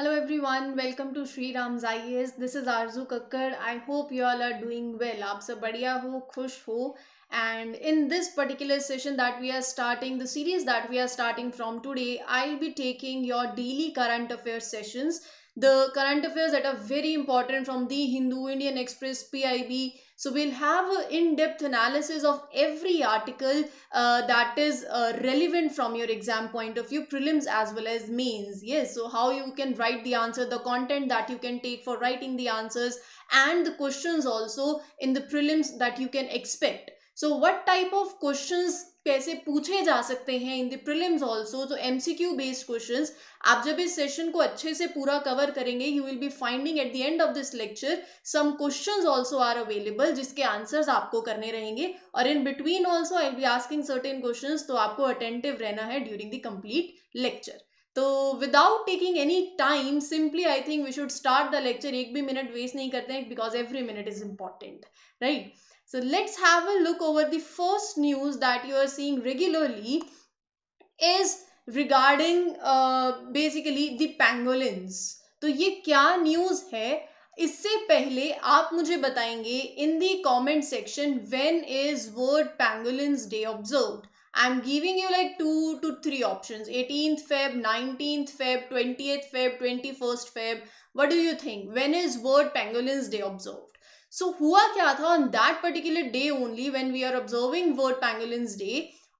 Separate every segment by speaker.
Speaker 1: Hello everyone, welcome to Sri Ram's IAS. This is Arzu Kakkar. I hope you all are doing well. Aap sab badhiya ho, khush ho. And in this particular session that we are starting, the series that we are starting from today, I'll be taking your daily current affairs sessions. The current affairs that are very important from the Hindu Indian Express, PIB, so we'll have an in-depth analysis of every article uh, that is uh, relevant from your exam point of view, prelims as well as mains. Yes, so how you can write the answer, the content that you can take for writing the answers and the questions also in the prelims that you can expect. So what type of question कैसे पूछे जा सकते हैं in the prelims also तो M C Q based question आप जब इस session को अच्छे से पूरा कवर करेंगे you will be finding at the end of this lecture some question also are available जिसके आंसर्स आपको करने रहेंगे और in between also I be asking certain question तो आपको अटेंटिव रहना है ड्यूरिंग द कम्प्लीट लेक्चर तो without taking any time simply I think we should start the lecture एक भी मिनट वेस्ट नहीं करते हैं because every minute is important right So let's have a look over the first news that you are seeing regularly is regarding uh, basically the pangolins. तो ये क्या news है इससे पहले आप मुझे बताएंगे in the comment section when is world pangolins day observed I am giving you like two two three options 18th Feb 19th Feb 20th Feb 21st Feb what do you think when is world pangolins day observed so so, हुआ क्या था on that particular day only when we are observing world pangolins day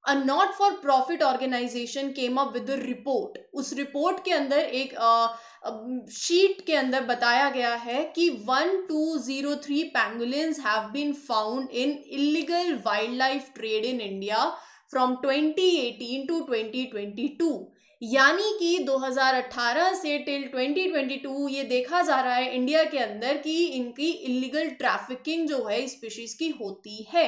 Speaker 1: a not for profit organisation came up with report उस report के अंदर एक sheet uh, के अंदर बताया गया है कि one two zero three pangolins have been found in illegal wild life trade in India from twenty eighteen to twenty twenty two यानी कि 2018 से टिल 2022 ये देखा जा रहा है इंडिया के अंदर कि इनकी इलीगल ट्रैफिकिंग जो है स्पीशीज की होती है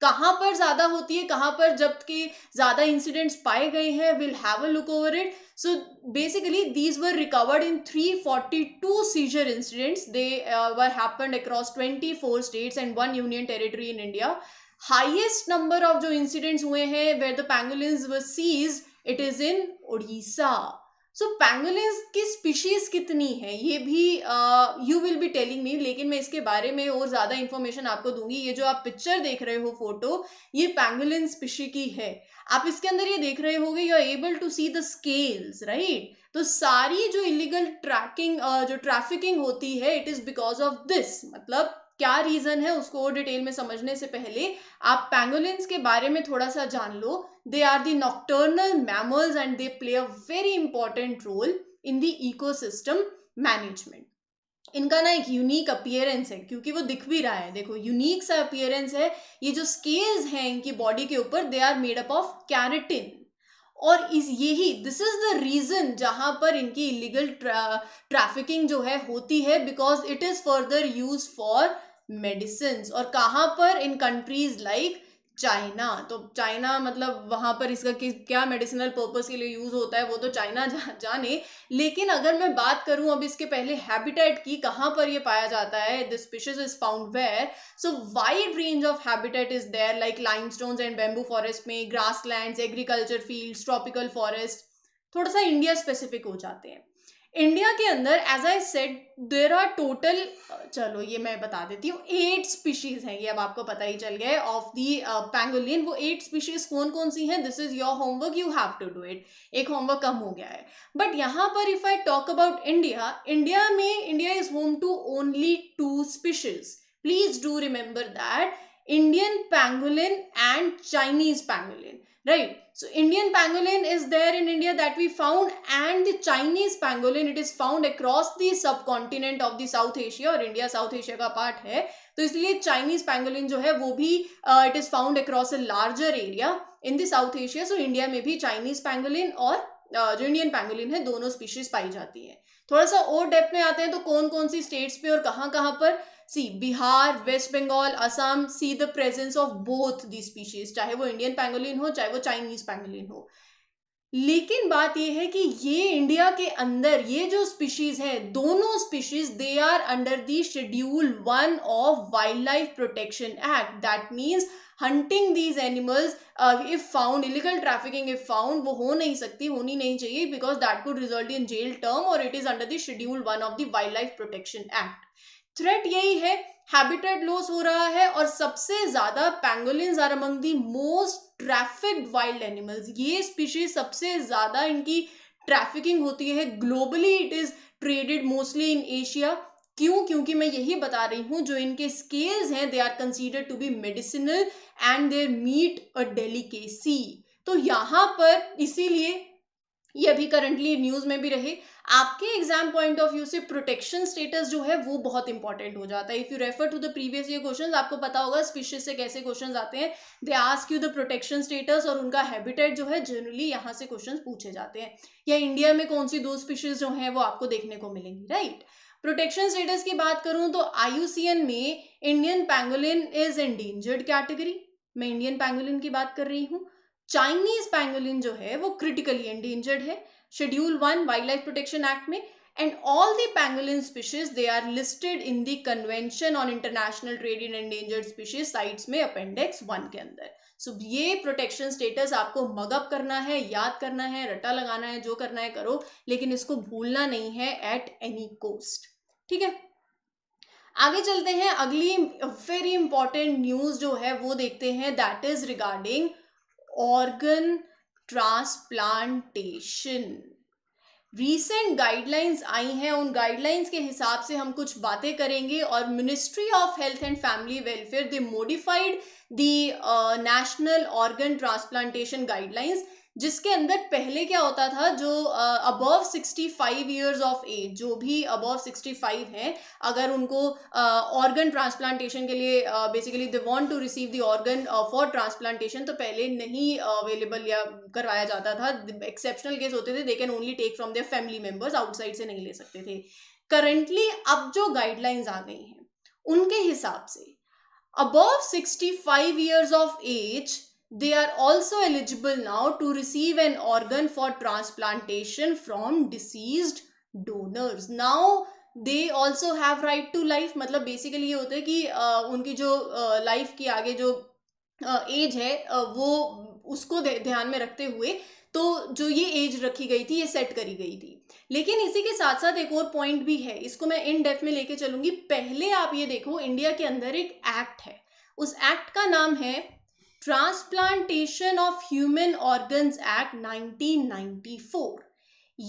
Speaker 1: कहाँ पर ज़्यादा होती है कहाँ पर जब के ज़्यादा इंसिडेंट्स पाए गए हैं will have a look over it so basically these were recovered in 342 seizure incidents they were happen across four states and one union territory in India highest number of जो इंसिडेंट्स हुए हैं where the pangolins seized it is in Orissa so pangolin की species कितनी है ये भी you will be telling me लेकिन मैं इसके बारे में और ज़्यादा इंफॉर्मेशन आपको दूंगी ये जो आप पिक्चर देख रहे हो फोटो ये पैंगोलिन स्पीशी की है आप इसके अंदर ये देख रहे हो गए you are able to see the scales right तो सारी जो इलीगल ट्रैकिंग जो ट्रैफिकिंग होती है it is because of this मतलब क्या रीज़न है उसको और डिटेल में समझने से पहले आप पैंगोलिन्स के बारे में थोड़ा सा जान लो they are the nocturnal mammals and they play a very important role in eco ecosystem management इनका ना एक यूनिक अपियरेंस है क्योंकि वो दिख भी रहा है देखो यूनिक सा अपियरेंस है ये जो स्केल्स हैं इनकी बॉडी के ऊपर they are made up of keratin और इस यही दिस इज द रीज़न जहां पर इनकी इलीगल ट्रैफिकिंग जो है होती है because it is further use for medicine और कहाँ पर इन कंट्रीज लाइक चाइना तो चाइना मतलब वहाँ पर इसका कि क्या मेडिसिनल पर्पस के लिए यूज़ होता है वो तो चाइना जा, जाने लेकिन अगर मैं बात करूँ अब इसके पहले हैबिटेट की कहाँ पर ये पाया जाता है this species is found where so wide range of habitat is there like lime and bamboo forest में grass land agriculture field tropical forest थोड़ा सा इंडिया स्पेसिफिक हो जाते हैं इंडिया के अंदर as I said there are total चलो ये मैं बता देती हूँ एट स्पीशीज हैं ये अब आपको पता ही चल गया है ऑफ दी पैंगोलिन वो एट स्पीशीज कौन कौन सी हैं this is your homework you have to do it एक होमवर्क कम हो गया है बट यहाँ पर if I talk about India India में India is home to only two species please do remember that Indian pangolin and Chinese pangolin right So Indian pangolin is there in India that we found and the Chinese pangolin it is found across the subcontinent of the South Asia और India South Asia का part है तो इसलिए Chinese pangolin जो है वो भी uh, it is found across a larger area in the South Asia so India में भी Chinese pangolin और uh, जो इंडियन पैंगोलिन है दोनों स्पीशीज पाई जाती है थोड़ा सा और डेप्थ में आते हैं तो कौन कौन सी स्टेट्स पे और कहाँ कहाँ पर see Bihar West Bengal Assam see the presence of both the species चाहे वो इंडियन पैंगोलिन हो चाहे वो चाइनीज पैंगोलिन हो लेकिन बात यह है कि ये इंडिया के अंदर ये जो स्पीशीज है दोनों species they are under the schedule one of wild life protection act that means hunting these animals if found illegal trafficking if found वो हो नहीं सकती होनी नहीं चाहिए because that could result in jail term और it is under the schedule one of the wild life protection act threat यही है हैबिटेट लॉस हो रहा है और सबसे ज्यादा pangolin are among the most trafficked wild animals ये स्पीशीज सबसे ज्यादा इनकी ट्रैफिकिंग होती है globally it is traded mostly in Asia क्यों क्योंकि मैं यही बता रही हूँ जो इनके स्केल्स हैं they are consider to be medicinal and their meat a delicacy तो यहाँ पर इसीलिए ये अभी करंटली न्यूज़ में भी रहे आपके एग्जाम पॉइंट ऑफ व्यू से प्रोटेक्शन स्टेटस जो है वो बहुत इंपॉर्टेंट हो जाता है if you refer to the previous year questions आपको पता होगा स्पीशीज से कैसे क्वेश्चंस आते हैं they ask you the protection status और उनका हैबिटेट जो है जनरली यहाँ से क्वेश्चन पूछे जाते हैं या इंडिया में कौन सी दो स्पीशीज जो है वो आपको देखने को मिलेंगी राइट प्रोटेक्शन स्टेटस की बात करूँ तो आई में Indian pangolin is endangered category मैं इंडियन पैंगोलिन की बात कर रही हूँ चाइनीज पैंगोलिन जो है वो क्रिटिकली एंडेंजर्ड है schedule one wild life protection act में and all the pangolin species they are listed in the convention on international trade in endangered species CITES में अपेंडिक्स वन के अंदर सो so, ये protection status आपको mug up करना है याद करना है रटा लगाना है जो करना है करो लेकिन इसको भूलना नहीं है एट एनी कोस्ट ठीक है आगे चलते हैं अगली वेरी इंपॉर्टेंट न्यूज जो है वो देखते हैं that is regarding organ transplantation recent guidelines आई हैं उन गाइडलाइंस के हिसाब से हम कुछ बातें करेंगे और ministry of health and family welfare they modified the national organ transplantation guidelines जिसके अंदर पहले क्या होता था जो above sixty five years of age जो भी अबव सिक्सटी फाइव हैं अगर उनको ऑर्गन ट्रांसप्लांटेशन के लिए basically they want to receive the organ for transplantation तो पहले नहीं अवेलेबल या करवाया जाता था एक्सेप्शनल केस होते थे they can only take from their family members outside से नहीं ले सकते थे करंटली अब जो गाइडलाइंस आ गई हैं उनके हिसाब से above sixty five years of age they are also eligible now to receive an organ for transplantation from deceased donors now they also have right to life मतलब बेसिकली ये होता है कि आ, उनकी जो लाइफ की आगे जो आ, एज है आ, वो उसको ध्यान में रखते हुए तो जो ये एज रखी गई थी ये सेट करी गई थी लेकिन इसी के साथ साथ एक और पॉइंट भी है इसको मैं इन डेप्थ में लेके चलूंगी पहले आप ये देखो इंडिया के अंदर एक एक्ट है उस एक्ट का नाम है transplantation of human organs act 1994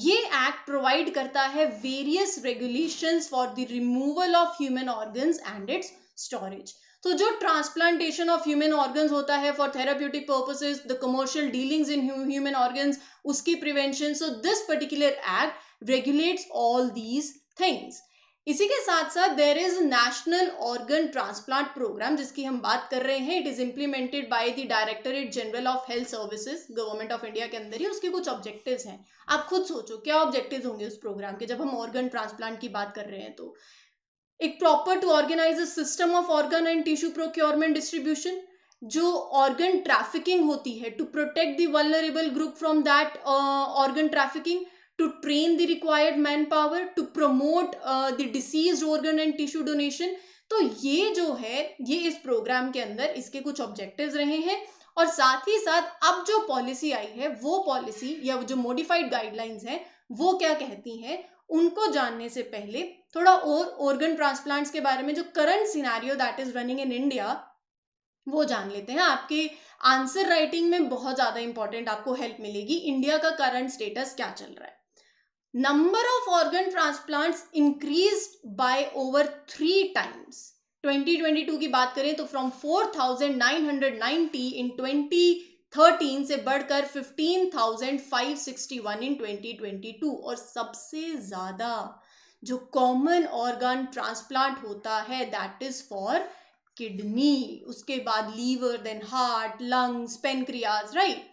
Speaker 1: ये एक्ट प्रोवाइड करता है various regulations for the removal of human organs and its storage तो जो ट्रांसप्लांटेशन ऑफ ह्यूमन ऑर्गन्स होता है for therapeutic purposes the commercial dealings in human organs उसकी prevention so this particular act regulates all these things इसी के साथ साथ there is national organ transplant programme जिसकी हम बात कर रहे हैं it is implemented by the directorate general of health services government of India के अंदर ही उसके कुछ ऑब्जेक्टिव्स हैं आप खुद सोचो क्या ऑब्जेक्टिव्स होंगे उस प्रोग्राम के जब हम ऑर्गन ट्रांसप्लांट की बात कर रहे हैं तो एक proper to organise a system of organ and tissue procurement distribution जो ऑर्गन ट्रैफिकिंग होती है to protect the vulnerable group from that organ trafficking to train the required manpower to promote uh, the diseased organ and tissue donation तो ये जो है ये इस programme के अंदर इसके कुछ ऑब्जेक्टिव्स रहे हैं और साथ ही साथ अब जो पॉलिसी आई है वो पॉलिसी या जो मॉडिफाइड गाइडलाइंस हैं वो क्या कहती हैं उनको जानने से पहले थोड़ा और ऑर्गन ट्रांसप्लांट्स के बारे में जो current scenario that is running in India वो जान लेते हैं आपके आंसर राइटिंग में बहुत ज़्यादा इंपॉर्टेंट आपको हेल्प मिलेगी इंडिया का करंट स्टेटस क्या चल रहा है number of organ transplants increased by over three times 2022 की बात करें तो फ्रॉम 4,990 इन 2013 से बढ़कर 15,561 इन 2022 और सबसे ज़्यादा जो कॉमन ऑर्गन ट्रांसप्लांट होता है दैट इज़ फॉर किडनी उसके बाद liver then heart lungs pancreas right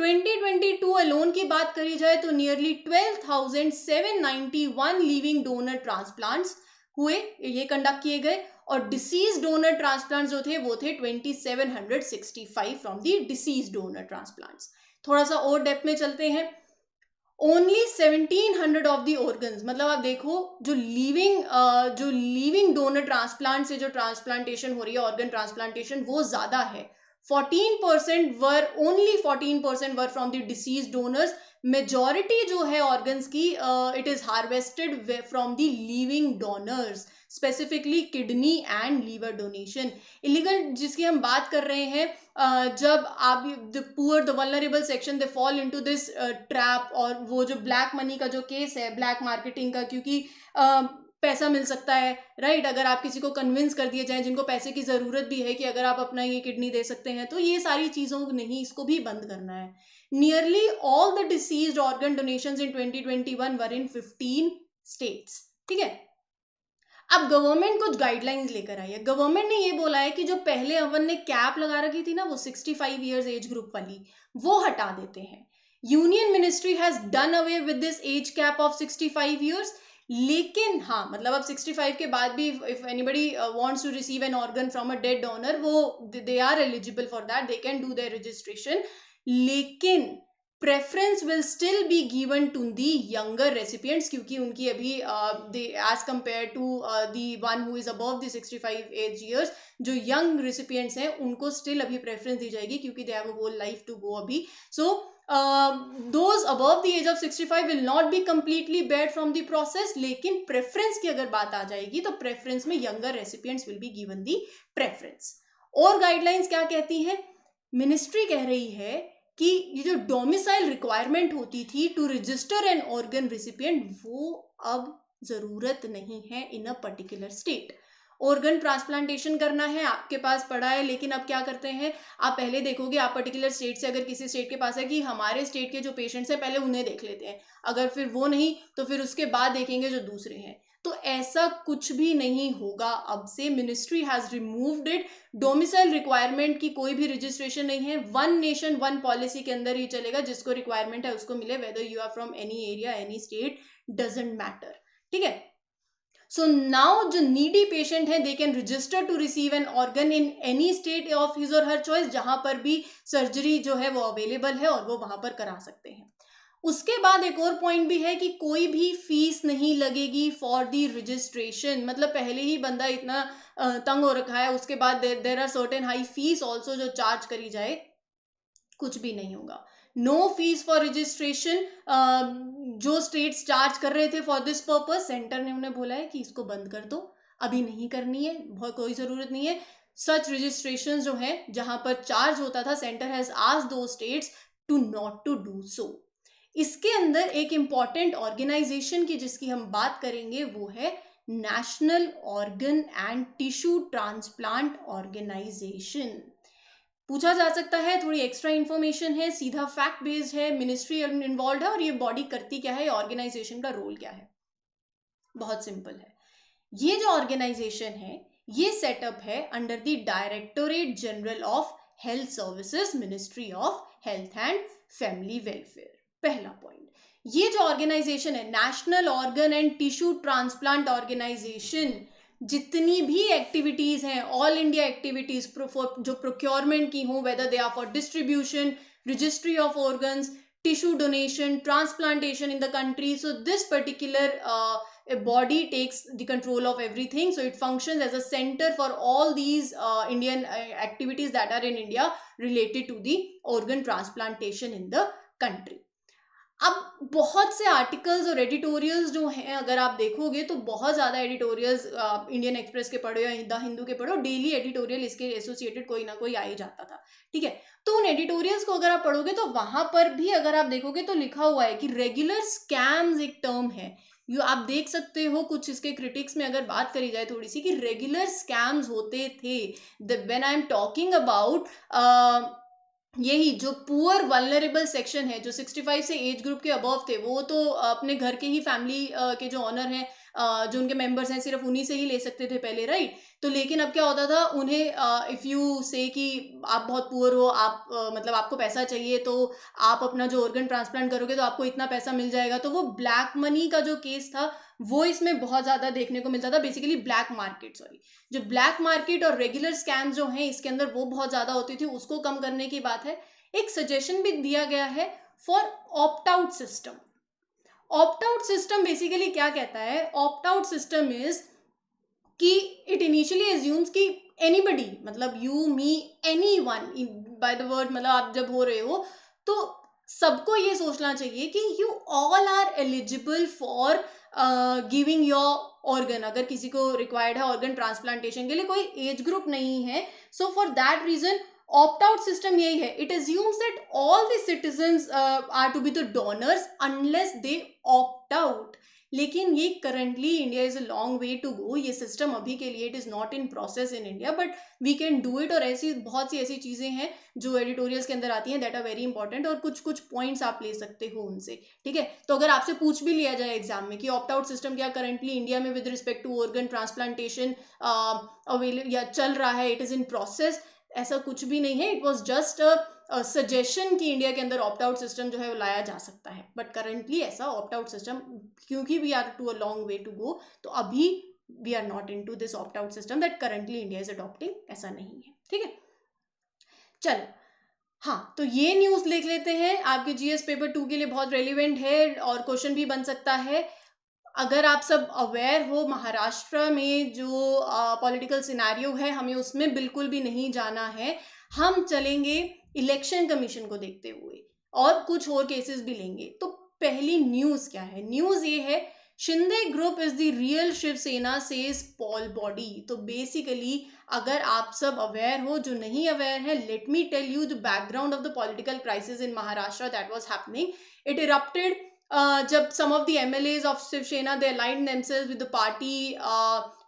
Speaker 1: 2022 alone की बात करी जाए तो नियरली 12,791 लिविंग डोनर ट्रांसप्लांट्स हुए ये कंडक्ट किए गए और डिसीज डोनर ट्रांसप्लांट जो थे वो थे 2765 from the deceased donor transplants थोड़ा सा और डेप्थ में चलते हैं ओनली 1700 ऑफ दी ऑर्गन्स मतलब आप देखो जो लीविंग जो लीविंग डोनर ट्रांसप्लांट से जो ट्रांसप्लांटेशन हो रही है ऑर्गन ट्रांसप्लांटेशन वो ज़्यादा है 14% were only 14% were from the deceased donors majority जो है ऑर्गन्स की it is harvested from the living donors specifically kidney and liver donation illegal जिसकी हम बात कर रहे हैं uh, जब आप the poor the vulnerable section they fall into this trap और वो जो ब्लैक मनी का जो केस है ब्लैक मार्केटिंग का क्योंकि uh, पैसा मिल सकता है राइट अगर आप किसी को कन्विंस कर दिए जाए जिनको पैसे की ज़रूरत भी है कि अगर आप अपना ये किडनी दे सकते हैं तो ये सारी चीज़ों नहीं इसको भी बंद करना है nearly all the deceased organ donation in twenty twenty one were in fifteen states ठीक है अब गवर्नमेंट कुछ गाइडलाइंस लेकर आई है गवर्नमेंट ने ये बोला है कि जो पहले अवन ने कैप लगा रखी थी ना वो sixty five years age group वाली वो हटा देते हैं union ministry has done away with this age cap of sixty five years लेकिन हाँ मतलब अब 65 के बाद भी if anybody wants to receive an organ from a dead donor वो they are eligible for that they can do their registration लेकिन preference will still be given to the younger recipients क्योंकि उनकी अभी दे age compare to the one who is above the five age years जो young recipients हैं उनको still अभी preference दी जाएगी क्योंकि they have a whole life to go अभी so so, those above the age of sixty five will not be completely barred from the process लेकिन preference की अगर बात आ जाएगी तो प्रेफरेंस में younger recipient will be given the preference और गाइडलाइंस क्या कहती हैं मिनिस्ट्री कह रही है कि ये जो डोमिसाइल रिक्वायरमेंट होती थी to register an organ recipient वो अब जरूरत नहीं है in a particular state organ transplantation करना है आपके पास पड़ा है लेकिन अब क्या करते हैं आप पहले देखोगे आप पर्टिकुलर स्टेट से अगर किसी स्टेट के पास है कि हमारे स्टेट के जो पेशेंट्स हैं पहले उन्हें देख लेते हैं अगर फिर वो नहीं तो फिर उसके बाद देखेंगे जो दूसरे हैं तो ऐसा कुछ भी नहीं होगा अब से ministry has removed it domicile requirement की कोई भी रजिस्ट्रेशन नहीं है वन नेशन वन पॉलिसी के अंदर ही चलेगा जिसको रिक्वायरमेंट है उसको मिले whether you are from any area any state doesn't matter ठीक है सो नाउ जो नीडी पेशेंट है they can register to receive an organ in any state of his और हर चॉइस जहाँ पर भी सर्जरी जो है वो अवेलेबल है और वो वहाँ पर करा सकते हैं उसके बाद एक और पॉइंट भी है कि कोई भी फीस नहीं लगेगी फॉर दी रजिस्ट्रेशन मतलब पहले ही बंदा इतना तंग हो रखा है उसके बाद there are certain high fees also जो चार्ज करी जाए कुछ भी नहीं होगा नो फीस फॉर रजिस्ट्रेशन जो स्टेट्स चार्ज कर रहे थे फॉर दिस पर्पज सेंटर ने उन्हें बोला है कि इसको बंद कर दो अभी नहीं करनी है बहुत कोई ज़रूरत नहीं है सच रजिस्ट्रेशन जो है जहां पर चार्ज होता था सेंटर हैज आज दो states to not to do so इसके अंदर एक इम्पॉर्टेंट ऑर्गेनाइजेशन की जिसकी हम बात करेंगे वो है national organ and tissue transplant organisation पूछा जा सकता है थोड़ी एक्स्ट्रा इन्फॉर्मेशन है सीधा फैक्ट बेस्ड है मिनिस्ट्री इन्वॉल्व है और ये बॉडी करती क्या है ऑर्गेनाइजेशन का रोल क्या है बहुत सिंपल है ये जो ऑर्गेनाइजेशन है ये सेटअप है under the directorate general of health services ministry of health and family welfare पहला पॉइंट ये जो ऑर्गेनाइजेशन है national organ and tissue transplant organisation जितनी भी एक्टिविटीज़ हैं ऑल इंडिया एक्टिविटीज़ जो प्रोक्योरमेंट की हों whether they are for distribution registry of organs tissue donation transplantation in the country so this particular uh, body takes the control of everything so it functions as a center for all these uh, indian uh, activities that are in india related to the organ transplantation in the country अब बहुत से articles और editorials जो हैं अगर आप देखोगे तो बहुत ज़्यादा एडिटोरियल्स इंडियन एक्सप्रेस के पढ़ो या द हिंदू के पढ़ो डेली एडिटोरियल इसके एसोसिएटेड कोई ना कोई आ ही जाता था ठीक है तो उन एडिटोरियल्स को अगर आप पढ़ोगे तो वहाँ पर भी अगर आप देखोगे तो लिखा हुआ है कि रेगुलर स्कैम्स एक टर्म है यू आप देख सकते हो कुछ इसके क्रिटिक्स में अगर बात करी जाए थोड़ी सी कि रेगुलर स्कैम्स होते थे when I am talking about यही जो पुअर वनरेबल सेक्शन है जो 65 से एज ग्रुप के अबव थे वो तो अपने घर के ही फैमिली के जो ऑनर हैं जो उनके मेंबर्स हैं सिर्फ उन्हीं से ही ले सकते थे पहले राइट तो लेकिन अब क्या होता था उन्हें इफ़ यू से कि आप बहुत पुअर हो आप मतलब आपको पैसा चाहिए तो आप अपना जो ऑर्गन ट्रांसप्लांट करोगे तो आपको इतना पैसा मिल जाएगा तो वो ब्लैक मनी का जो केस था वो इसमें बहुत ज़्यादा देखने को मिलता था बेसिकली ब्लैक मार्केट सॉरी जो ब्लैक मार्केट और रेगुलर स्कैम जो हैं इसके अंदर वो बहुत ज़्यादा होती थी उसको कम करने की बात है एक सजेशन भी दिया गया है for opt out system opt out system basically क्या कहता है ऑप्ट आउट सिस्टम इज कि इट इनिशियली एज्यूम्स कि एनीबडी मतलब you me anyone by the word मतलब आप जब हो रहे हो तो सबको ये सोचना चाहिए कि you all are eligible for giving your organ अगर किसी को रिक्वायर्ड है ऑर्गन ट्रांसप्लांटेशन के लिए कोई एज ग्रुप नहीं है so for that reason opt out system यही है it is that all the citizens are to be the donors unless they opt out लेकिन ये currently India is a long way to go ये system अभी के लिए it is not in process in India but we can do it और ऐसी बहुत सी ऐसी चीज़ें हैं जो एडिटोरियल्स के अंदर आती हैं दैट आर वेरी इंपॉर्टेंट और कुछ कुछ पॉइंट्स आप ले सकते हो उनसे ठीक है तो अगर आपसे पूछ भी लिया जाए एग्जाम में कि ऑप्ट आउट सिस्टम क्या करंटली इंडिया में with respect to organ transplantation available या चल रहा है इट इज़ इन प्रोसेस ऐसा कुछ भी नहीं है इट वॉज जस्ट सजेशन कि इंडिया के अंदर ऑप्ट आउट सिस्टम जो है वो लाया जा सकता है बट करंटली ऐसा ऑप्ट आउट सिस्टम क्योंकि we are to a long way to go तो अभी we are not in to this opt out system that currently India is adopting ऐसा नहीं है ठीक है चलो हाँ तो ये न्यूज़ लिख लेते हैं आपके जीएस पेपर टू के लिए बहुत रेलिवेंट है और क्वेश्चन भी बन सकता है अगर आप सब अवेयर हो महाराष्ट्र में जो पॉलिटिकल सिनेरियो है हमें उसमें बिल्कुल भी नहीं जाना है हम चलेंगे इलेक्शन कमीशन को देखते हुए और कुछ और केसेस भी लेंगे तो पहली न्यूज़ क्या है न्यूज़ ये है Shinde group is the real Shiv Sena says poll body तो बेसिकली अगर आप सब अवेयर हो जो नहीं अवेयर है let me tell you the background of the political crisis in Maharashtra that was happening it erupted Uh, जब some of the M L As of Shiv Sena they align themselves with the party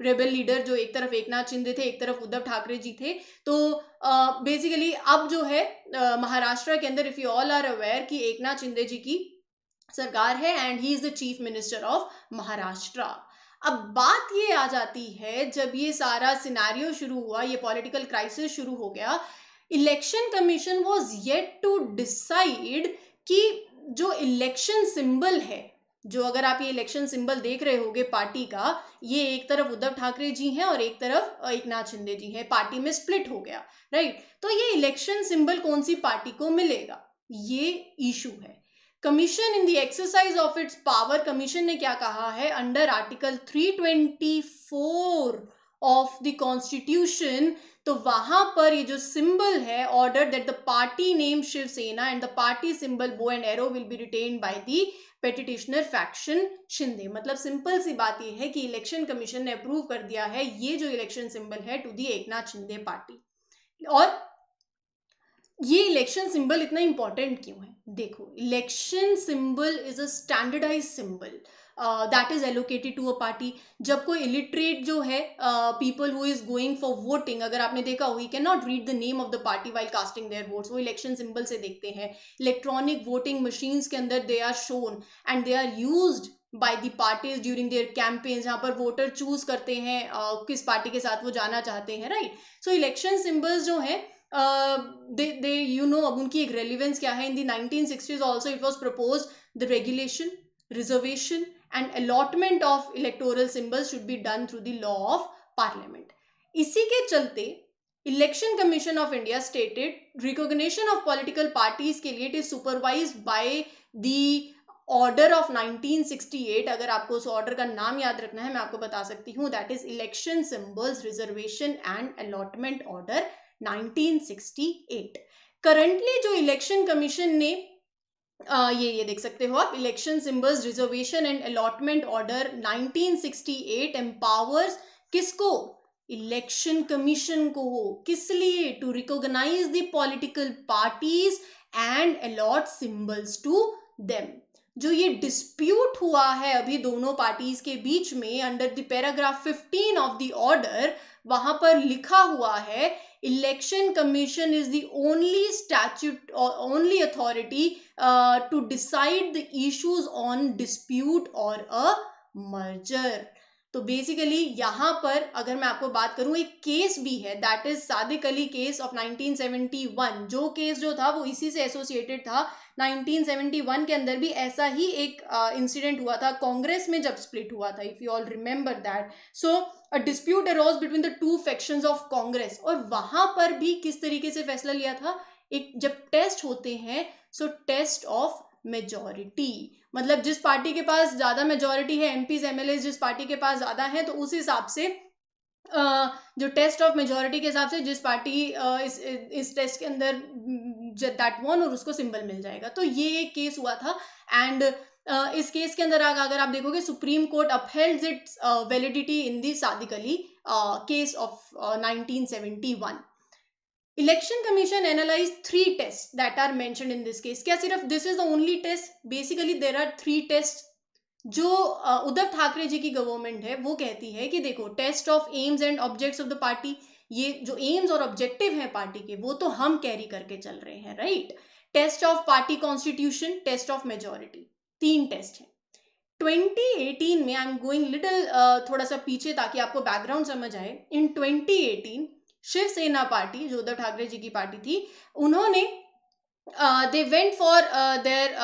Speaker 1: rebel leader जो एक तरफ एक नाथ शिंदे थे एक तरफ उद्धव ठाकरे जी थे तो बेसिकली uh, अब जो है uh, महाराष्ट्र के अंदर if you all are aware कि एक नाथ शिंदे जी की सरकार है and he is the chief minister of Maharashtra अब बात ये आ जाती है जब ये सारा सिनारियो शुरू हुआ ये पॉलिटिकल क्राइसिस शुरू हो गया election commission was yet to decide कि जो इलेक्शन सिंबल है जो अगर आप ये इलेक्शन सिंबल देख रहे होगे पार्टी का ये एक तरफ उद्धव ठाकरे जी हैं और एक तरफ एक नाथ शिंदे जी हैं पार्टी में स्प्लिट हो गया राइट तो ये इलेक्शन सिंबल कौन सी पार्टी को मिलेगा ये इशू है commission in the exercise of its power commission ने क्या कहा है under article three twenty four of the constitution तो वहां पर ये जो सिंबल है order that the party name Shiv Sena and the party symbol bow and arrow will be retained by the petitioner faction Shinde मतलब सिंपल सी बात यह है कि इलेक्शन कमीशन ने अप्रूव कर दिया है ये जो इलेक्शन सिंबल है to the Eknath Shinde party और ये इलेक्शन सिंबल इतना इंपॉर्टेंट क्यों है देखो election symbol is a standardise symbol that is allocated to a party जब कोई इलिटरेट जो है people who is going for voting अगर आपने देखा हुई can not read the name of the party while casting their votes वो election symbol से देखते हैं इलेक्ट्रॉनिक वोटिंग मशीन्स के अंदर they are shown and they are use by the parties during their campaigns जहाँ पर वोटर चूज करते हैं uh, किस पार्टी के साथ वो जाना चाहते हैं राइट सो इलेक्शन सिंबल्स जो हैं दे दे यू नो अब उनकी एक रेलिवेंस क्या है in the nineteen sixties also it was propose the regulation reservation and allotment of electoral symbols should be done through the law of parliament इसी के चलते election commission of India stated recognition of political parties के लिए it is supervise by the order of 1968 अगर आपको उस order का नाम याद रखना है मैं आपको बता सकती हूँ that is election symbols reservation and allotment order 1968 currently जो इलेक्शन कमीशन ने आ, ये ये देख सकते हो आप election symbols reservation and allotment order 1968 empowers किसको इलेक्शन कमीशन को किस लिए to recognise the political parties and allot symbols to them जो ये डिस्प्यूट हुआ है अभी दोनों पार्टीज के बीच में under the paragraph 15 of the order वहां पर लिखा हुआ है election commission is the only statute only authority to decide the issues on dispute और अ मर्जर तो बेसिकली यहाँ पर अगर मैं आपको बात करूँ एक केस भी है that is Sadiq Ali case of 1971 जो केस जो था वो इसी से एसोसिएटेड था 1971 के अंदर भी ऐसा ही एक इंसिडेंट uh, हुआ था कांग्रेस में जब स्प्लिट हुआ था if you all remember that so a dispute arose between the two factions of Congress और वहां पर भी किस तरीके से फैसला लिया था एक जब टेस्ट होते हैं सो टेस्ट ऑफ मेजॉरिटी मतलब जिस पार्टी के पास ज़्यादा मेजॉरिटी है पीज एमएलए जिस पार्टी के पास ज़्यादा है तो उस हिसाब से जो टेस्ट ऑफ मेजॉरिटी के हिसाब से जिस पार्टी इस इस टेस्ट के अंदर दैट वन और उसको सिंबल मिल जाएगा तो ये एक केस हुआ था एंड uh, इस केस के अंदर अगर आप देखोगे supreme court upheld its validity in the Sadiq Ali case of nineteen election commission analyse three test that are mention in this case क्या सिर्फ this is the only test basically there are three test जो उद्धव ठाकरे जी की government है वो कहती है कि देखो test of aims and objects of the party ये जो एम्स और ऑब्जेक्टिव हैं पार्टी के वो तो हम कैरी करके चल रहे हैं right test of party constitution test of majority तीन टेस्ट हैं 2018 में आई एम गोइंग लिटिल थोड़ा सा पीछे ताकि आपको बैकग्राउंड समझ आए इन 2018 शिवसेना पार्टी जो उद्धव ठाकरे जी की पार्टी थी उन्होंने they went for their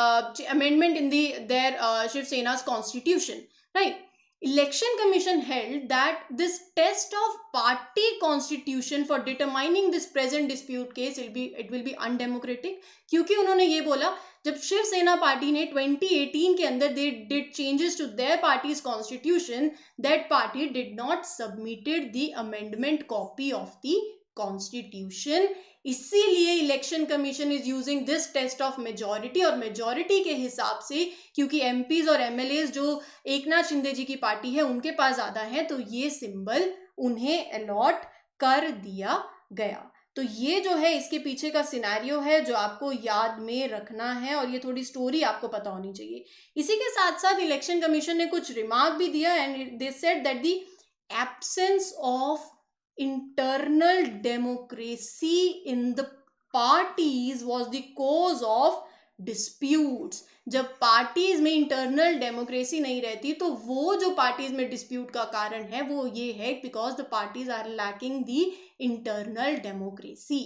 Speaker 1: amendment in the their Shiv Sena constitution right Election Commission held that this test of party constitution for determining this present dispute case will be it will be undemocratic क्योंकि उन्होंने ये बोला जब Shiv Sena party ने 2018 के अंदर they did changes to their parties constitution that party did not submitted the amendment copy of the constitution इसीलिए election commission is using this test of majority और मेजोरिटी के हिसाब से क्योंकि एम और एम जो एक शिंदे जी की पार्टी है उनके पास ज्यादा है तो ये सिंबल उन्हें अलॉट कर दिया गया तो ये जो है इसके पीछे का सिनेरियो है जो आपको याद में रखना है और ये थोड़ी स्टोरी आपको पता होनी चाहिए इसी के साथ साथ इलेक्शन कमीशन ने कुछ रिमार्क भी दिया and they said that the absence of internal democracy in the parties was the cause of disputes जब पार्टीज में इंटरनल डेमोक्रेसी नहीं रहती तो वो जो पार्टीज में डिस्प्यूट का कारण है वो ये है because the parties are lacking the internal democracy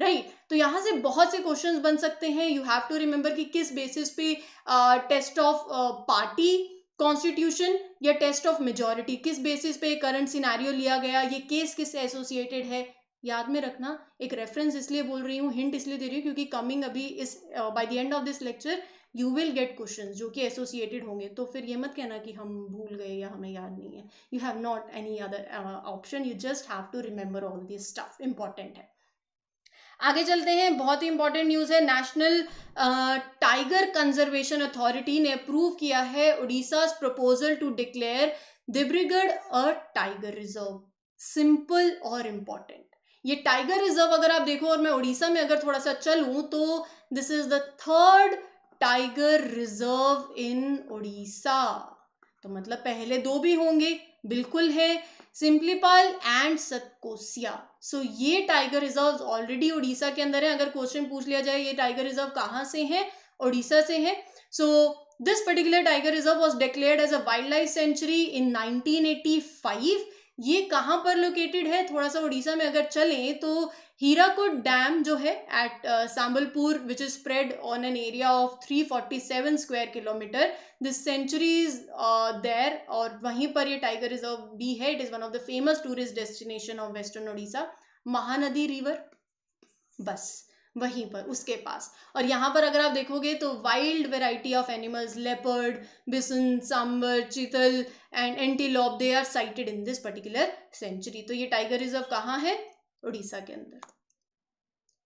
Speaker 1: right तो यहाँ से बहुत से क्वेश्चंस बन सकते हैं यू हैव टू रिमेंबर कि किस बेसिस पे टेस्ट ऑफ पार्टी कॉन्स्टिट्यूशन या टेस्ट ऑफ मेजोरिटी किस बेसिस पे करंट सिनारियो लिया गया ये केस किससे एसोसिएटेड है याद में रखना एक रेफरेंस इसलिए बोल रही हूँ हिंट इसलिए दे रही हूँ क्योंकि कमिंग अभी इस by the end of this lecture you will get question जो कि एसोसिएटेड होंगे तो फिर ये मत कहना कि हम भूल गए या हमें याद नहीं है you have not any other option you just have to remember all this stuff important है आगे चलते हैं बहुत ही इंपॉर्टेंट न्यूज़ है नेशनल टाइगर कंजर्वेशन अथॉरिटी ने अप्रूव किया है Orissa proposal to declare Debrigarh a tiger reserve simple और इम्पॉर्टेंट ये टाइगर रिजर्व अगर आप देखो और मैं उड़ीसा में अगर थोड़ा सा चलूँ तो this is the third tiger reserve in Orissa तो मतलब पहले दो भी होंगे बिल्कुल है सिंप्लीपाल एंड सतकोसिया सो ये टाइगर रिजर्व ऑलरेडी उड़ीसा के अंदर है अगर क्वेश्चन पूछ लिया जाए ये टाइगर रिजर्व कहाँ से है उड़ीसा से है so this particular tiger reserve was declare as a wildlife sanctuary in nineteen ये कहाँ पर लोकेटेड है थोड़ा सा उड़ीसा में अगर चलें तो हीराकोट डैम जो है at Sambalpur which is spread on an area of 347 square kilometre this sanctuary is there और वहीं पर ये टाइगर रिजर्व भी है it is one of the famous tourist destination of western Orissa Mahanadi river बस वहीं पर उसके पास और यहाँ पर अगर आप देखोगे तो wild variety of animals leopard bison sambar chital and antelope they are sighted in this particular sanctuary तो ये टाइगर रिजर्व कहाँ है उड़ीसा के अंदर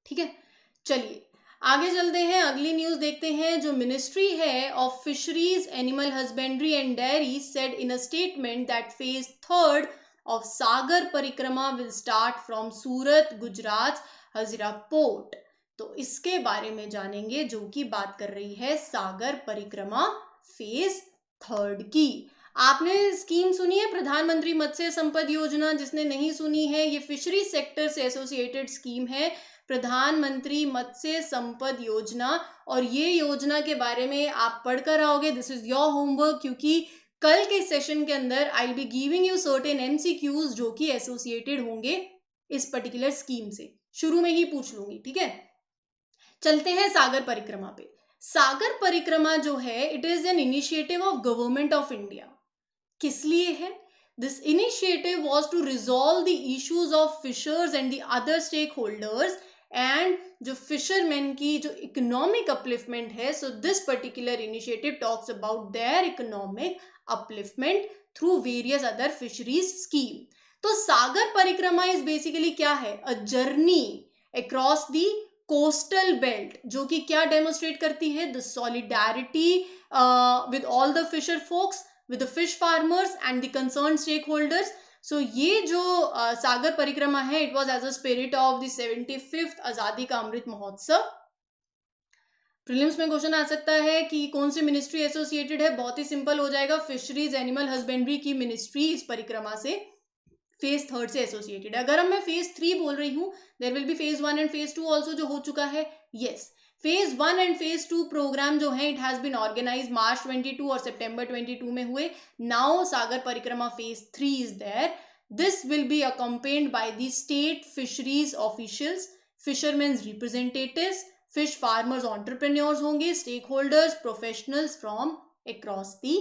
Speaker 1: ठीक है चलिए आगे चलते हैं अगली न्यूज देखते हैं जो मिनिस्ट्री है of fisheries animal husbandry and dairy said in a statement that phase third of Sagar Parikrama will start from Surat Gujarat Hazira port तो इसके बारे में जानेंगे जो कि बात कर रही है सागर परिक्रमा फेज थर्ड की आपने स्कीम सुनी है प्रधानमंत्री मत्स्य संपद योजना जिसने नहीं सुनी है ये फिशरी सेक्टर से एसोसिएटेड स्कीम है प्रधानमंत्री मत्स्य संपद योजना और ये योजना के बारे में आप पढ़कर आओगे दिस इज योर होमवर्क क्योंकि कल के सेशन के अंदर I be giving you certain cues जो कि एसोसिएटेड होंगे इस पर्टिकुलर स्कीम से शुरू में ही पूछ लूंगी ठीक है चलते हैं सागर परिक्रमा पे सागर परिक्रमा जो है it is an initiative of government of India किस लिए है this initiative was to resolve the issues of fishers and the other stakeholders and जो फिशरमैन की जो इकोनॉमिक अपलिफ्टमेंट है so this particular initiative talks about their economic upliftment through various other fisheries scheme तो Sagar Parikrama is basically क्या है a journey across the coastal belt जो कि क्या डेमोस्ट्रेट करती है the solidarity with all the fisher folks with the fish farmers and the concern stakeholders so ये जो सागर परिक्रमा है it was as a spirit of the fifth Azadi ka अमृत महोत्सव prelims में क्वेश्चन आ सकता है कि कौन सी मिनिस्ट्री एसोसिएटेड है बहुत ही सिंपल हो जाएगा फिशरीज एनिमल हस्बेंड्री की मिनिस्ट्री इस परिक्रमा से फेज थर्ड से एसोसिएटेड है अगर हम मैं फेज थ्री बोल रही हूँ there will be phase one and phase two also जो हो चुका है yes yes. Phase one and phase two programme जो है it has been organise March 22 और सितंबर 22 में हुए now Sagar Parikrama phase three is there this will be accompanied by the state fisheries officials fisherman representative fish farmers entrepreneurs होंगे stakeholders professionals from across the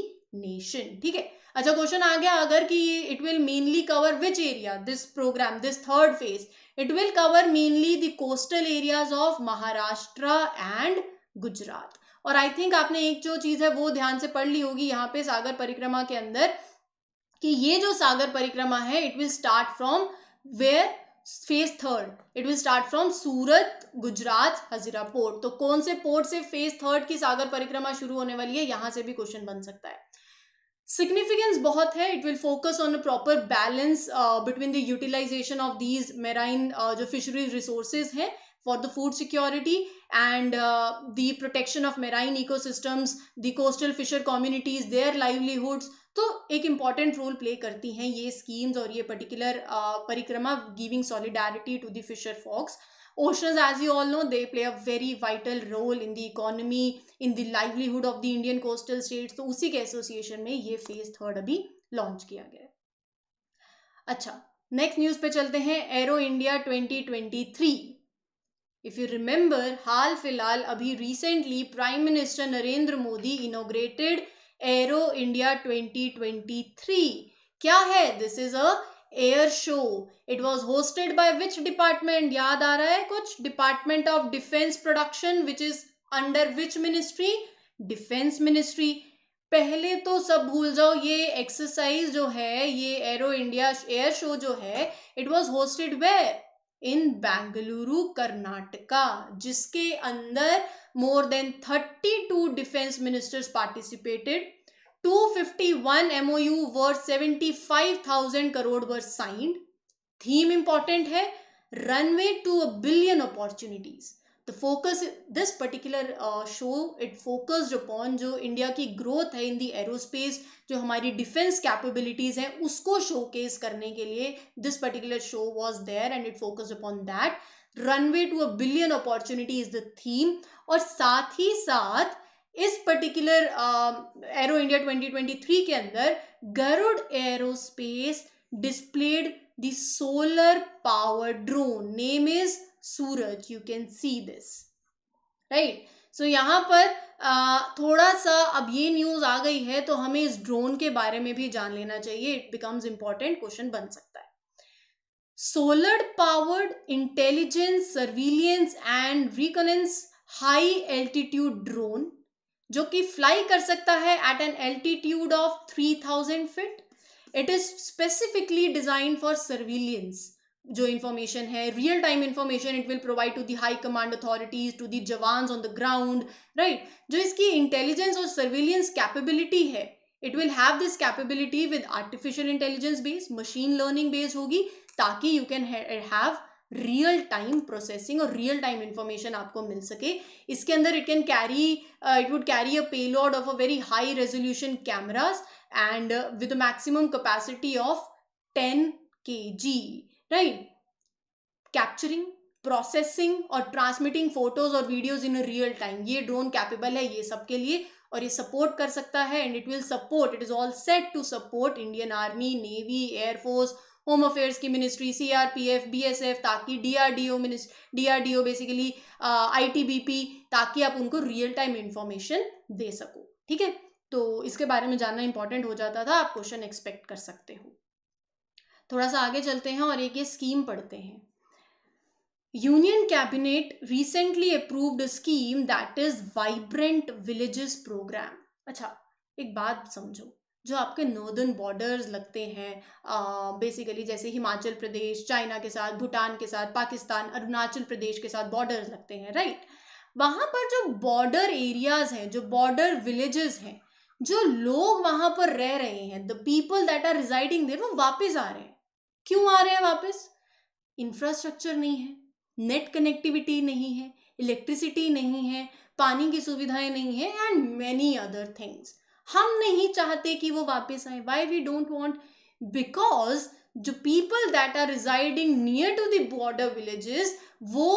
Speaker 1: nation ठीक है अच्छा question आ गया अगर कि it will mainly cover which area this programme this third phase It will cover mainly the coastal areas of Maharashtra and Gujarat. और I think आपने एक जो चीज़ है वो ध्यान से पढ़ ली होगी यहाँ पे सागर परिक्रमा के अंदर कि ये जो सागर परिक्रमा है it will start from where phase third it will start from Surat Gujarat Hazira port तो कौन से पोर्ट से फेज थर्ड की सागर परिक्रमा शुरू होने वाली है यहां से भी क्वेश्चन बन सकता है significance बहुत है it will focus on a proper balance uh, between the utilization of these marine uh, जो fisheries resources हैं for the food security and uh, the protection of marine ecosystems the coastal fisher communities their livelihoods तो एक important role play करती हैं ये schemes और ये particular Parikrama giving solidarity to the fisher folks Oceans, as you all know, they play a very vital role in the economy, in the livelihood of the Indian coastal states. so usi ke association mein ye phase third abhi launch kiya gaya है अच्छा next news पे चलते हैं aero India 2023 if you remember हाल फिलहाल अभी recently prime minister Narendra Modi inaugurated aero India 2023 क्या है this is a air show it was hosted by which department याद आ रहा है कुछ department of defence production which is under which ministry defence ministry पहले तो सब भूल जाओ ये एक्सरसाइज जो है ये एरो इंडिया एयर शो जो है it was hosted way in Bengaluru Karnataka जिसके अंदर more than thirty two defence ministers participated 251 MOU worth 75,000 crore were signed theme important है runway to a billion opportunities the focus this particular show it focused upon जो India की growth है in the aerospace जो हमारी defence capabilities हैं उसको showcase करने के लिए this particular show was there and it focus upon that runway to a billion opportunity is the theme और साथ ही साथ इस पर्टिकुलर एरो इंडिया 2023 के अंदर Garuda aerospace displayed the solar power drone name is Suraj you can see this right so यहाँ पर uh, थोड़ा सा अब ये न्यूज़ आ गई है तो हमें इस ड्रोन के बारे में भी जान लेना चाहिए इट बिकम्स इंपॉर्टेंट क्वेश्चन बन सकता है solar powered intelligence surveillance and reconnaissance high altitude drone जो कि फ्लाई कर सकता है at an altitude of 3000 feet it is specifically design for surveillance जो इन्फॉर्मेशन है real time information it will provide to the high command authorities to the jawan on the ground right जो इसकी intelligence और surveillance capability है it will have this capability with artificial intelligence based machine learning based होगी ताकि you can have real time processing और real time information आपको मिल सके इसके अंदर it can carry it would carry a payload of a very high resolution cameras and with maximum capacity of ten K G right capturing processing और transmitting photos और videos in real time ये drone capable है ये सबके लिए और ये support कर सकता है and it will support it is all set to support Indian army navy air force home affairs की ministry C R P F B S F ताकि D R D O ministry D R D O basically I T B P ताकि आप उनको real time information दे सको ठीक है तो इसके बारे में जानना इंपॉर्टेंट हो जाता था आप क्वेश्चन एक्सपेक्ट कर सकते हो थोड़ा सा आगे चलते हैं और एक ये स्कीम पढ़ते हैं union cabinet recently approved scheme that is vibrant villages programme अच्छा एक बात समझो जो आपके नॉर्दर्न बॉर्डर्स लगते हैं बेसिकली जैसे हिमाचल प्रदेश चाइना के साथ भूटान के साथ पाकिस्तान अरुणाचल प्रदेश के साथ बॉर्डर्स लगते हैं राइट वहाँ पर जो बॉर्डर एरियाज हैं जो बॉर्डर विलेजेस हैं जो लोग वहाँ पर रह रहे हैं the people that are residing there वो वापस आ रहे हैं क्यों आ रहे हैं वापस इंफ्रास्ट्रक्चर नहीं है नेट कनेक्टिविटी नहीं है इलेक्ट्रिसिटी नहीं है पानी की सुविधाएं नहीं है एंड मैनी अदर थिंग्स हम नहीं चाहते कि वो वापस आए why we don't want because जो people that are residing near to border villages वो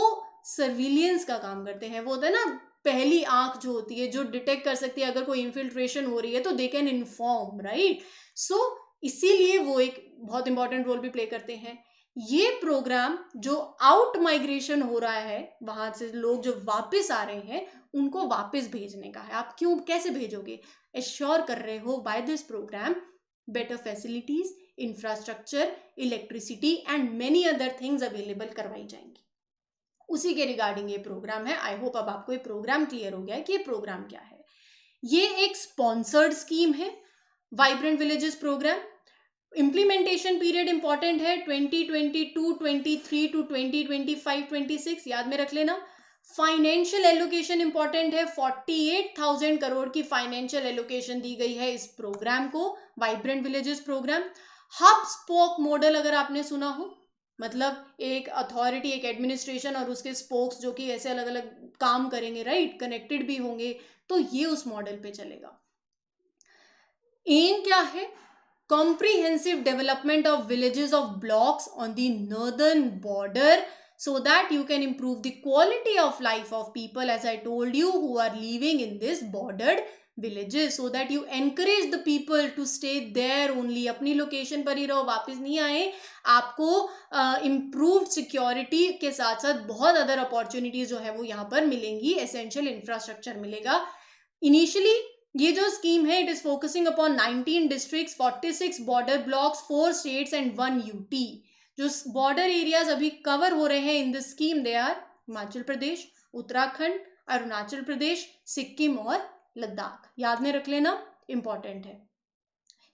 Speaker 1: सर्विलियंस का काम करते हैं वो होता है ना पहली आंख जो होती है जो डिटेक्ट कर सकती है अगर कोई इन्फिल्ट्रेशन हो रही है तो they can inform right so इसीलिए वो एक बहुत इंपॉर्टेंट रोल भी प्ले करते हैं ये प्रोग्राम जो आउट माइग्रेशन हो रहा है वहां से लोग जो वापस आ रहे हैं उनको वापस भेजने का है आप क्यों कैसे भेजोगे एश्योर कर रहे हो by this programme better facilities infrastructure electricity and many other things available करवाई जाएंगी उसी के रिगार्डिंग ये प्रोग्राम है आई होप अब आपको ये प्रोग्राम क्लियर हो गया है कि ये प्रोग्राम क्या है ये एक स्पॉन्सर्ड स्कीम है vibrant villages programme implementation period important है 2022, 23 टू 2025, 26 याद में रख लेना फाइनेंशियल एलोकेशन इंपॉर्टेंट है 48,000 करोड़ की फाइनेंशियल एलोकेशन दी गई है इस प्रोग्राम को vibrant villages programme hub spoke model अगर आपने सुना हो मतलब एक अथॉरिटी एक एडमिनिस्ट्रेशन और उसके स्पोक्स जो कि ऐसे अलग अलग काम करेंगे राइट कनेक्टेड भी होंगे तो ये उस मॉडल पे चलेगा एम क्या है comprehensive development of villages of blocks on the northern border so that you can improve the quality of life of people as I told you who are living in this bordered villages so that you encourage the people to stay there only अपनी location पर ही रहो वापस नहीं आए आपको improved uh, security के साथ साथ बहुत अदर अपॉर्चुनिटीज़ जो है वो यहाँ पर मिलेंगी एसेंशियल इंफ्रास्ट्रक्चर मिलेगा इनिशियली ये जो स्कीम है it is focusing upon 19 districts 46 border blocks 4 states and one UT जो बॉर्डर एरियाज अभी कवर हो रहे हैं in the scheme they are Himachal Pradesh Uttarakhand Arunachal Pradesh Sikkim और लद्दाख याद में रख लेना इंपॉर्टेंट है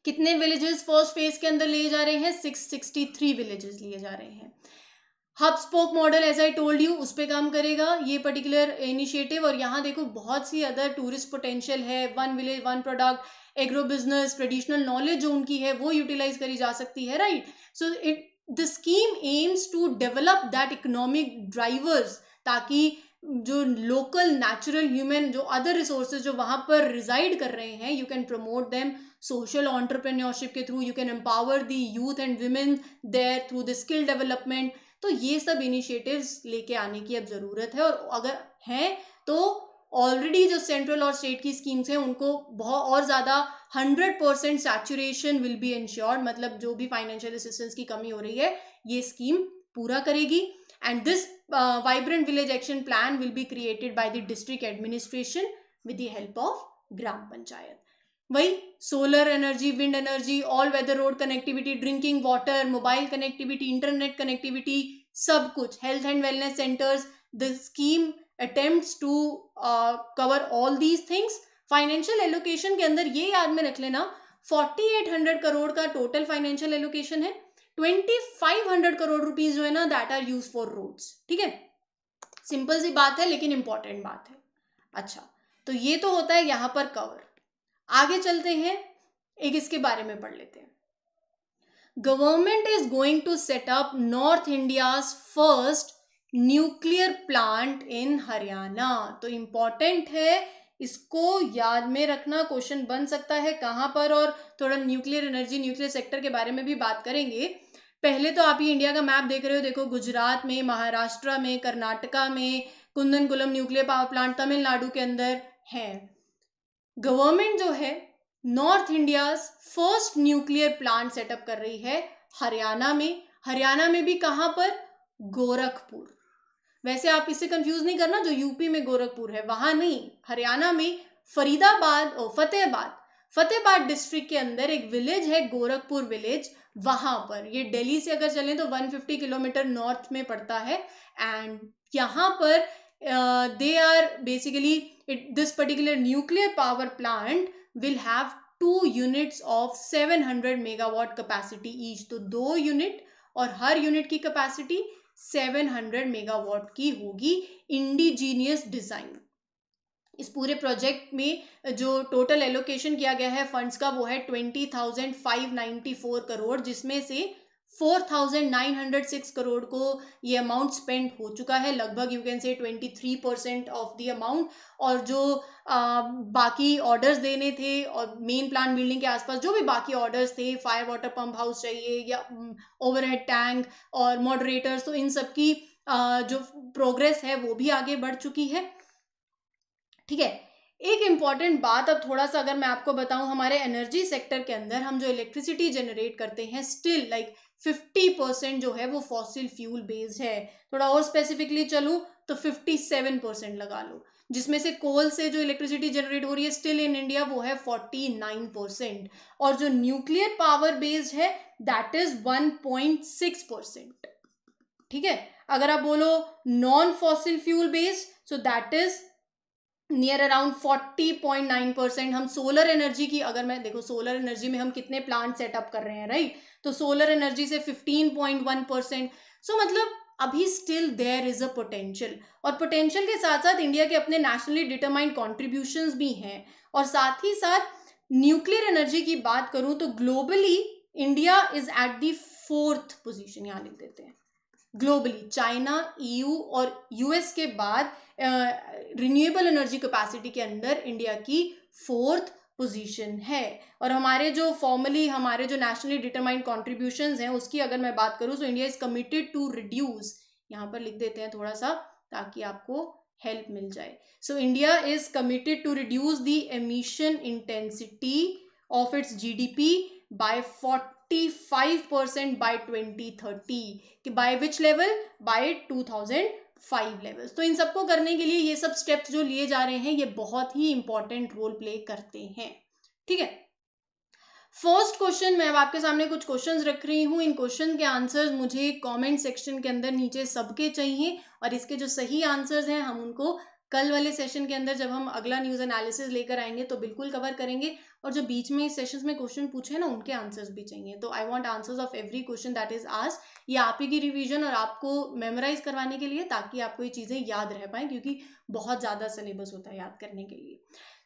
Speaker 1: कितने विलेजेस फर्स्ट फेज के अंदर लिए जा रहे हैं 663 विलेजेस लिए जा रहे हैं hub spoke model as I told you उस पर काम करेगा ये पर्टिकुलर इनिशिएटिव और यहाँ देखो बहुत सी अदर टूरिस्ट पोटेंशियल है one village one product agro business traditional knowledge जो उनकी है वो यूटिलाइज करी जा सकती है right so it the scheme aims to develop that economic drivers ताकि जो लोकल नेचुरल ह्यूमन जो अदर रिसोर्सेज जो वहाँ पर रिजाइड कर रहे हैं you can promote them social entrepreneurship के through you can empower the youth and women there through the skill development तो ये सब इनिशिएटिव्स लेके आने की अब ज़रूरत है और अगर हैं तो ऑलरेडी जो सेंट्रल और स्टेट की स्कीम्स हैं उनको बहुत और ज़्यादा hundred percent saturation will be ensured मतलब जो भी फाइनेंशियल असिस्टेंस की कमी हो रही है ये स्कीम पूरा करेगी and this vibrant village action plan will be created by the district administration with the help of gram panchayat वही solar energy wind energy all weather road connectivity drinking water mobile connectivity internet connectivity सब कुछ health and wellness centres the scheme attempt to cover all these things financial allocation के अंदर ये याद में रख लेना 4800 करोड़ का टोटल फाइनेंशियल एलोकेशन है 2500 करोड़ रुपीज जो है ना that are use for roads ठीक है सिंपल सी बात है लेकिन इंपॉर्टेंट बात है अच्छा तो ये तो होता है यहां पर कवर आगे चलते हैं एक इसके बारे में पढ़ लेते हैं government is going to set up north India first nuclear plant in Haryana तो इम्पॉर्टेंट है इसको याद में रखना क्वेश्चन बन सकता है कहाँ पर और थोड़ा न्यूक्लियर एनर्जी न्यूक्लियर सेक्टर के बारे में भी बात करेंगे पहले तो आप ये इंडिया का मैप देख रहे हो देखो गुजरात में महाराष्ट्र में कर्नाटका में Kudankulam nuclear power plant Tamil Nadu के अंदर है गवर्नमेंट जो है north India first nuclear plant set up कर रही है हरियाणा में हरियाणा में भी कहाँ पर गोरखपुर वैसे आप इससे कंफ्यूज नहीं करना जो यूपी में गोरखपुर है वहाँ नहीं हरियाणा में फरीदाबाद और फतेहबाद फतेहबाद डिस्ट्रिक्ट के अंदर एक विलेज है गोरखपुर विलेज वहां पर ये दिल्ली से अगर चलें तो 150 किलोमीटर नॉर्थ में पड़ता है एंड यहाँ पर they are basically this particular nuclear power plant will have two units of 700 megawatt capacity each तो दो यूनिट और हर यूनिट की कैपेसिटी 700 मेगावाट की होगी इंडिजीनियस डिज़ाइन इस पूरे प्रोजेक्ट में जो टोटल एलोकेशन किया गया है फंड्स का वो है twenty thousand five ninety four crore जिसमें से 4,906 करोड़ को ये अमाउंट स्पेंड हो चुका है लगभग you can say 23 percent of the amount और जो आ, बाकी ऑर्डर्स देने थे और मेन प्लान बिल्डिंग के आसपास जो भी बाकी ऑर्डर्स थे फायर वाटर पंप हाउस चाहिए या ओवरहेड टैंक और मॉडरेटर्स तो इन सब की आ, जो प्रोग्रेस है वो भी आगे बढ़ चुकी है ठीक है एक इम्पॉर्टेंट बात अब थोड़ा सा अगर मैं आपको बताऊं हमारे एनर्जी सेक्टर के अंदर हम जो इलेक्ट्रिसिटी जनरेट करते हैं still like like, fifty percent जो है वो फॉसिल फ्यूल बेस्ड है थोड़ा और स्पेसिफिकली चलूँ तो फिफ्टी सेवन परसेंट लगा लो जिसमें से कोल से जो इलेक्ट्रिसिटी जनरेट हो रही है स्टिल इन इंडिया वो है फोर्टी नाइन परसेंट और जो न्यूक्लियर पावर बेस्ड है that is one point six percent ठीक है अगर आप बोलो non fossil fuel based so that is near around forty point nine percent हम सोलर एनर्जी की अगर मैं देखो सोलर एनर्जी में हम कितने प्लांट सेटअप कर रहे हैं राइट right? तो सोलर एनर्जी से 15.1 परसेंट सो मतलब अभी still there is a potential और पोटेंशियल के साथ साथ इंडिया के अपने नेशनली डिटरमाइंड कॉन्ट्रीब्यूशन भी हैं और साथ ही साथ न्यूक्लियर एनर्जी की बात करूं तो globally India is at the fourth position यहाँ लिख देते हैं ग्लोबली चाइना ईयू और यूएस के बाद रिन्यूएबल एनर्जी कैपेसिटी के अंदर इंडिया की फोर्थ पोजीशन है और हमारे जो फॉर्मली हमारे जो नेशनली डिटरमाइंड कॉन्ट्रीब्यूशन हैं उसकी अगर मैं बात करूँ तो India is committed to reduce यहाँ पर लिख देते हैं थोड़ा सा ताकि आपको हेल्प मिल जाए so India is committed to reduce the emission intensity of its GDP by forty five percent by twenty thirty कि by which level by two thousand five levels तो इन सबको करने के लिए ये सब स्टेप्स जो लिए जा रहे हैं ये बहुत ही इंपॉर्टेंट रोल प्ले करते हैं ठीक है फर्स्ट क्वेश्चन मैं अब आपके सामने कुछ क्वेश्चंस रख रही हूँ इन क्वेश्चन के आंसर्स मुझे कमेंट सेक्शन के अंदर नीचे सबके चाहिए और इसके जो सही आंसर्स हैं हम उनको कल वाले सेशन के अंदर जब हम अगला न्यूज एनालिसिस लेकर आएंगे तो बिल्कुल कवर करेंगे और जो बीच में सेशन में क्वेश्चन पूछे ना उनके आंसर्स भी चाहिए तो I want answers of every question that is आज ये आप ही की रिविजन और आपको मेमोराइज करवाने के लिए ताकि आपको ये चीज़ें याद रह पाए क्योंकि बहुत ज़्यादा सिलेबस होता है याद करने के लिए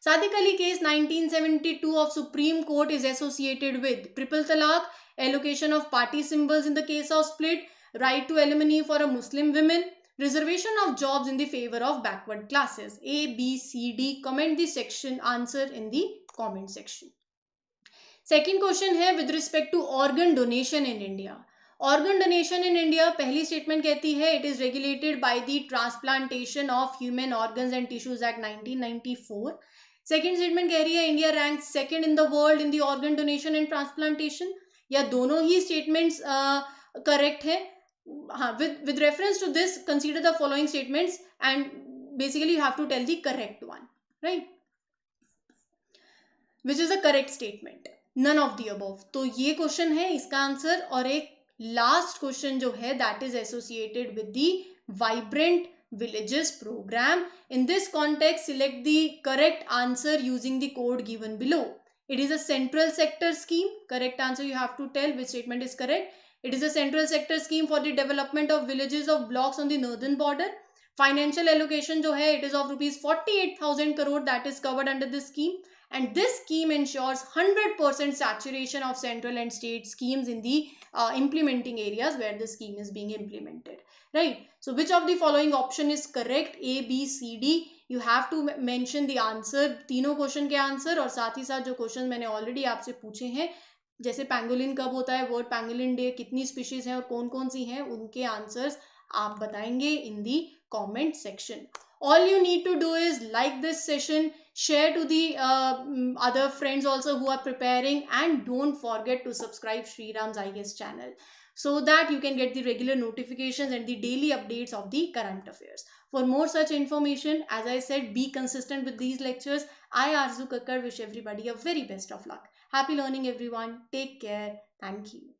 Speaker 1: साथ ही Ali case 1972 of Supreme Court is associated with triple talaq allocation of party symbols in the case of split right to alimony for a Muslim women reservation of jobs in the favor of backward classes a b c d comment the section answer in the comment section second question है with respect to organ donation in India organ donation in India पहली statement कहती है it is regulated by the transplantation of human organ and tissues act 1994 second statement कह रही है India rank second in the world in the organ donation and transplantation या दोनों ही statements correct uh, है हाँ with with reference to this consider the following statements and basically you have to tell the correct one right which is a correct statement none of the above तो ये question है इसका answer और एक last question जो है that is associated with the vibrant villages programme in this context select the correct answer using the code given below it is a central sector scheme correct answer you have to tell which statement is correct It is a central sector scheme for the development of villages of blocks on the northern border. Financial allocation जो है it is of rupees 48,000 crore that is covered under this scheme and this scheme ensures 100% saturation of central and state schemes in the uh, implementing areas where the scheme is being implemented right so which of the following option is correct a b c d you have to mention the answer तीनों question के answer और साथ ही साथ जो question मैंने already आपसे पूछे हैं जैसे पैंगोलिन कब होता है वर्ड पैंगोलिन डे कितनी स्पीशीज हैं और कौन कौन सी हैं उनके आंसर्स आप बताएंगे in the comment section all you need to do is like this session share to the other friends also who are preparing and don't forget to subscribe Shri Ram जाइगेस channel so that you can get the regular notification and the daily updates of the current affairs for more such information as I said be consistent with these lectures I Arzoo Kakkar wish everybody a very best of luck Happy learning, everyone. Take care. Thank you.